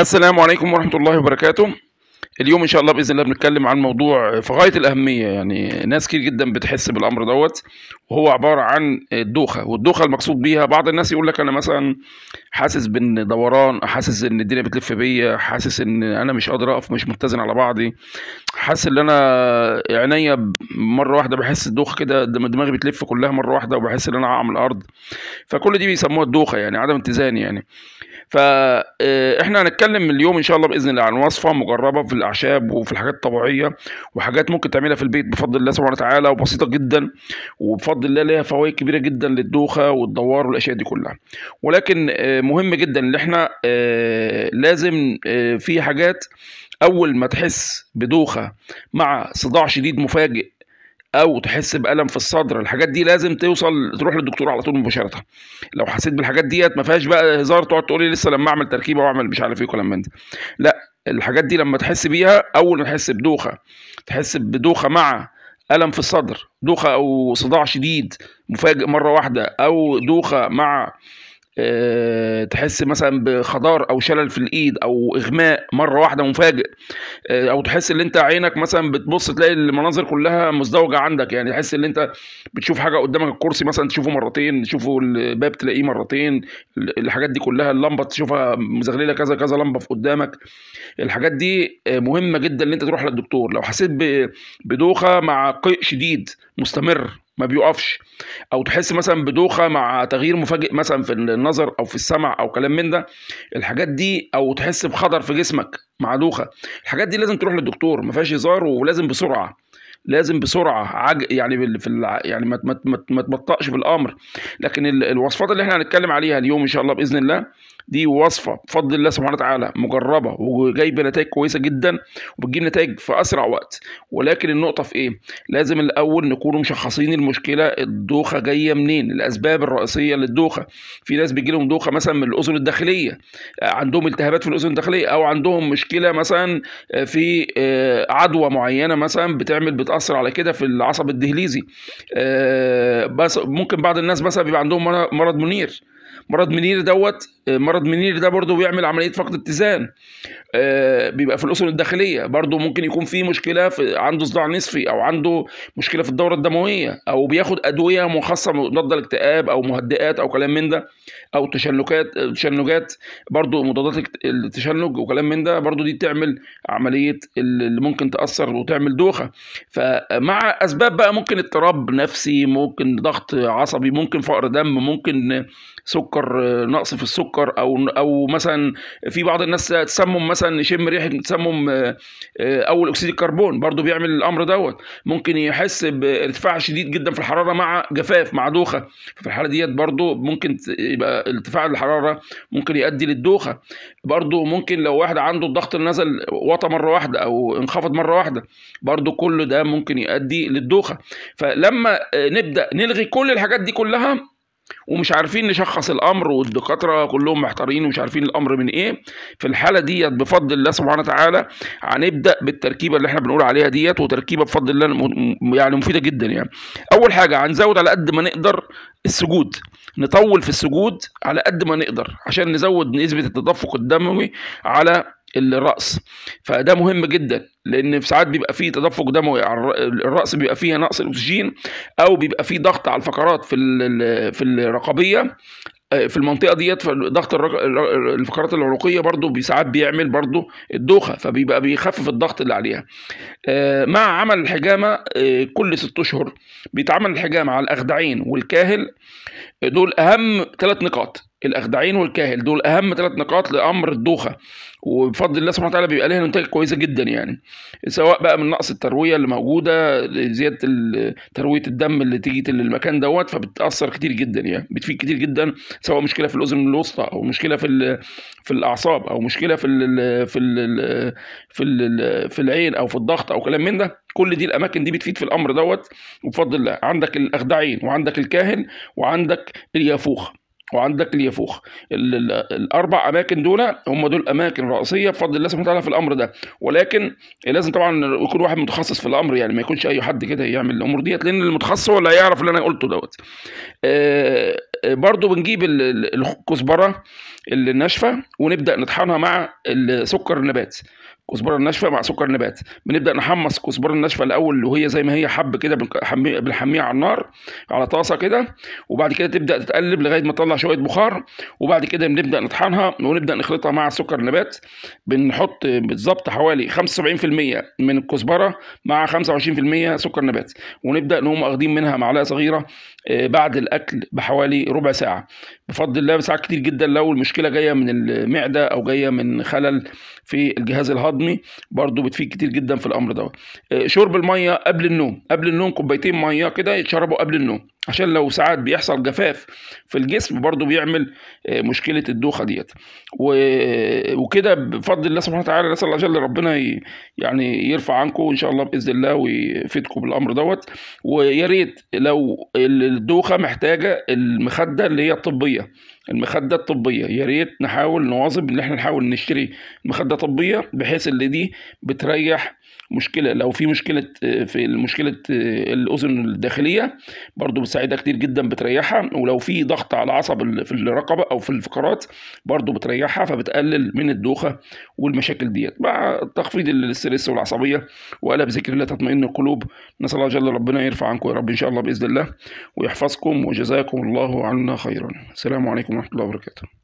السلام عليكم ورحمة الله وبركاته اليوم ان شاء الله باذن الله بنتكلم عن موضوع في غايه الاهميه يعني ناس كتير جدا بتحس بالامر دوت وهو عباره عن الدوخه والدوخه المقصود بيها بعض الناس يقول لك انا مثلا حاسس بان دوران حاسس ان الدنيا بتلف بيا حاسس ان انا مش قادر اقف مش متزن على بعضي حاسس ان انا عينيا مره واحده بحس الدوخ كده دماغي بتلف كلها مره واحده وبحس ان انا عامل الارض فكل دي بيسموها الدوخه يعني عدم اتزان يعني فاحنا آه، هنتكلم اليوم ان شاء الله باذن الله عن وصفه مجربه في الاعشاب وفي الحاجات الطبيعيه وحاجات ممكن تعملها في البيت بفضل الله سبحانه وتعالى وبسيطه جدا وبفضل الله ليها فوائد كبيره جدا للدوخه والدوار والاشياء دي كلها ولكن آه، مهم جدا ان احنا آه، لازم في حاجات اول ما تحس بدوخه مع صداع شديد مفاجئ او تحس بالم في الصدر الحاجات دي لازم توصل تروح للدكتور على طول مباشره لو حسيت بالحاجات ديت ما فيهاش بقى هزار تقعد تقول لي لسه لما اعمل تركيبه واعمل مش عارف ايه كلام من ده لا الحاجات دي لما تحس بيها اول ما تحس بدوخه تحس بدوخه مع الم في الصدر دوخه او صداع شديد مفاجئ مره واحده او دوخه مع آه، تحس مثلا بخضار او شلل في الايد او اغماء مره واحده مفاجئ آه، او تحس ان انت عينك مثلا بتبص تلاقي المناظر كلها مزدوجه عندك يعني تحس ان انت بتشوف حاجه قدامك الكرسي مثلا تشوفه مرتين تشوفه الباب تلاقيه مرتين الحاجات دي كلها اللمبه تشوفها مزغلله كذا كذا لمبه في قدامك الحاجات دي آه، مهمه جدا ان انت تروح للدكتور لو حسيت بدوخه مع قيء شديد مستمر ما بيقفش او تحس مثلا بدوخه مع تغيير مفاجئ مثلا في النظر او في السمع او كلام من ده الحاجات دي او تحس بخطر في جسمك مع دوخه الحاجات دي لازم تروح للدكتور ما فيهاش هزار ولازم بسرعه لازم بسرعه عج... يعني في الع... يعني ما مت... مت... مت... بالامر لكن الوصفات اللي احنا هنتكلم عليها اليوم ان شاء الله باذن الله دي وصفه بفضل الله سبحانه وتعالى مجربه وجايبه نتائج كويسه جدا وبتجيب نتائج في اسرع وقت ولكن النقطه في ايه لازم الاول نكون مشخصين المشكله الدوخه جايه منين الاسباب الرئيسيه للدوخه في ناس بيجي لهم دوخه مثلا من الاذن الداخليه عندهم التهابات في الاذن الداخليه او عندهم مشكله مثلا في آه، عدوى معينه مثلا بتعمل بتاثر على كده في العصب الدهليزي آه، بس ممكن بعض الناس مثلا بيبقى عندهم مرض منير مرض منير دوت مرض منير ده برضه بيعمل عمليه فقد اتزان آه، بيبقى في الاسن الداخليه برضه ممكن يكون في مشكله في عنده صداع نصفي او عنده مشكله في الدوره الدمويه او بياخد ادويه مخصصه مضاده للاكتئاب او مهدئات او كلام من ده او تشنجات تشنجات برضه مضادات التشنج وكلام من ده برضه دي بتعمل عمليه اللي ممكن تاثر وتعمل دوخه فمع اسباب بقى ممكن اضطراب نفسي ممكن ضغط عصبي ممكن فقر دم ممكن سكر السكر آه، نقص في السكر او او مثلا في بعض الناس تسمم مثلا يشم ريحه تسمم آه، آه، اول اكسيد الكربون برضو بيعمل الامر دوت ممكن يحس بارتفاع شديد جدا في الحراره مع جفاف مع دوخه في الحاله ديت برضو ممكن يبقى ارتفاع الحراره ممكن يؤدي للدوخه برضو ممكن لو واحد عنده الضغط نزل وطى مره واحده او انخفض مره واحده برضو كل ده ممكن يؤدي للدوخه فلما نبدا نلغي كل الحاجات دي كلها ومش عارفين نشخص الامر والدكاتره كلهم محتارين ومش عارفين الامر من ايه في الحاله ديت بفضل الله سبحانه وتعالى هنبدا بالتركيبه اللي احنا بنقول عليها ديت وتركيبه بفضل الله يعني مفيده جدا يعني اول حاجه هنزود على قد ما نقدر السجود نطول في السجود على قد ما نقدر عشان نزود نسبة التدفق الدموي على الرأس فده مهم جدا لأن في ساعات بيبقى فيه تدفق دموي على الرأس بيبقى فيه نقص الأكسجين أو بيبقى فيه ضغط على الفقرات في في الرقبية آه، في المنطقه ديت ضغط الفقرات العروقيه برضو ساعات بيعمل برضو الدوخه فبيبقى بيخفف الضغط اللي عليها آه، مع عمل الحجامه آه، كل ست اشهر بيتعمل الحجامه على الاخدعين والكاهل دول اهم ثلاث نقاط الاخدعين والكاهل دول اهم ثلاث نقاط لامر الدوخه وبفضل الله سبحانه وتعالى بيبقى لها نتائج كويسه جدا يعني سواء بقى من نقص الترويه اللي موجوده زياده ترويه الدم اللي تيجي للمكان دوت فبتاثر كتير جدا يعني بتفيد كتير جدا سواء مشكله في الاذن الوسطى او مشكله في في الاعصاب او مشكله في الـ في الـ في الـ في العين او في الضغط او كلام من ده كل دي الاماكن دي بتفيد في الامر دوت وبفضل الله عندك الاخدعين وعندك الكاهل وعندك اليافوخه وعندك اليافوخ الاربع اماكن دول هم دول اماكن رئيسيه بفضل الله سبحانه وتعالى في الامر ده ولكن لازم طبعا يكون واحد متخصص في الامر يعني ما يكونش اي حد كده يعمل الامور ديت لان المتخصص هو اللي هيعرف اللي انا قلته دوت آه، برضو بنجيب الكزبره الناشفه ونبدا نطحنها مع السكر النبات كزبره ناشفه مع سكر نبات بنبدا نحمص كزبره الناشفه الاول وهي زي ما هي حب كده بنحميها على النار على طاسه كده وبعد كده تبدا تتقلب لغايه ما تطلع شويه بخار وبعد كده بنبدا نطحنها ونبدا نخلطها مع سكر نبات بنحط بالظبط حوالي 75% من الكزبره مع 25% سكر نبات ونبدا نقوم واخدين منها معلقه صغيره آه، بعد الاكل بحوالي ربع ساعه بفضل الله ساعات كتير جدا لو المشكله جايه من المعده او جايه من خلل في الجهاز الهضمي الهضمي برضو بتفيد كتير جدا في الامر ده آه، شرب الميه قبل النوم قبل النوم كوبايتين ميه كده يتشربوا قبل النوم عشان لو ساعات بيحصل جفاف في الجسم برضو بيعمل آه، مشكلة الدوخة ديت وكده بفضل الله سبحانه وتعالى نسأل الله جل ربنا يعني يرفع عنكم إن شاء الله بإذن الله ويفيدكم بالأمر دوت ويا ريت لو الدوخة محتاجة المخدة اللي هي الطبية المخدة الطبية يا ريت نحاول نواظب إن احنا نحاول نشتري مخدة طبية بحيث اللي دي بتريح مشكله لو في مشكله آه، في مشكله آه، الاذن الداخليه برضو بتساعدها كتير جدا بتريحها ولو في ضغط على عصب في الرقبه او في الفقرات برضو بتريحها فبتقلل من الدوخه والمشاكل ديت مع تخفيض الاسترس والعصبيه وقلب بذكر الله تطمئن القلوب نسال الله جل ربنا يرفع عنكم يا رب ان شاء الله باذن الله ويحفظكم وجزاكم الله عنا خيرا السلام عليكم ورحمه الله وبركاته